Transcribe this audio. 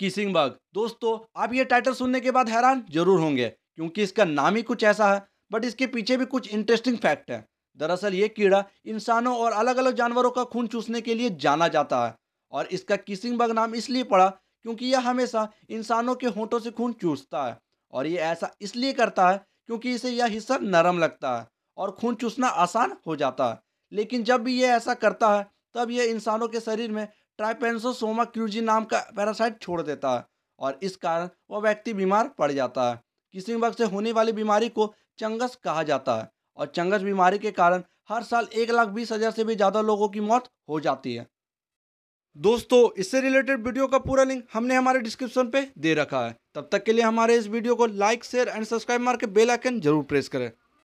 kissing bug दोस्तों आप ये टाइटल सुनने के बाद हैरान जरूर होंगे क्योंकि इसका नाम ही कुछ ऐसा है बट इसके पीछे भी कुछ इंटरेस्टिंग फैक्ट है दरअसल ये कीड़ा इंसानों और अलग अलग जानवरों का खून चूसने के लिए जाना जाता है और इसका किसिंग बग नाम इसलिए पड़ा क्योंकि यह हमेशा इंसानों के होंठों से खून चूसता है और ये ऐसा इसलिए करता है क्योंकि इसे यह हिस्सा नरम लगता है और खून चूसना आसान हो जाता है लेकिन जब भी यह ऐसा करता है तब यह इंसानों के शरीर में ट्राइपेंसोसोमा क्यूजी नाम का पैरासाइट छोड़ देता है और इस कारण वह व्यक्ति बीमार पड़ जाता है किसी वक्त से होने वाली बीमारी को चंगस कहा जाता है और चंगस बीमारी के कारण हर साल एक लाख बीस हज़ार से भी ज़्यादा लोगों की मौत हो जाती है दोस्तों इससे रिलेटेड वीडियो का पूरा लिंक हमने हमारे डिस्क्रिप्शन पे दे रखा है तब तक के लिए हमारे इस वीडियो को लाइक शेयर एंड सब्सक्राइब मार के बेलाइकन जरूर प्रेस करें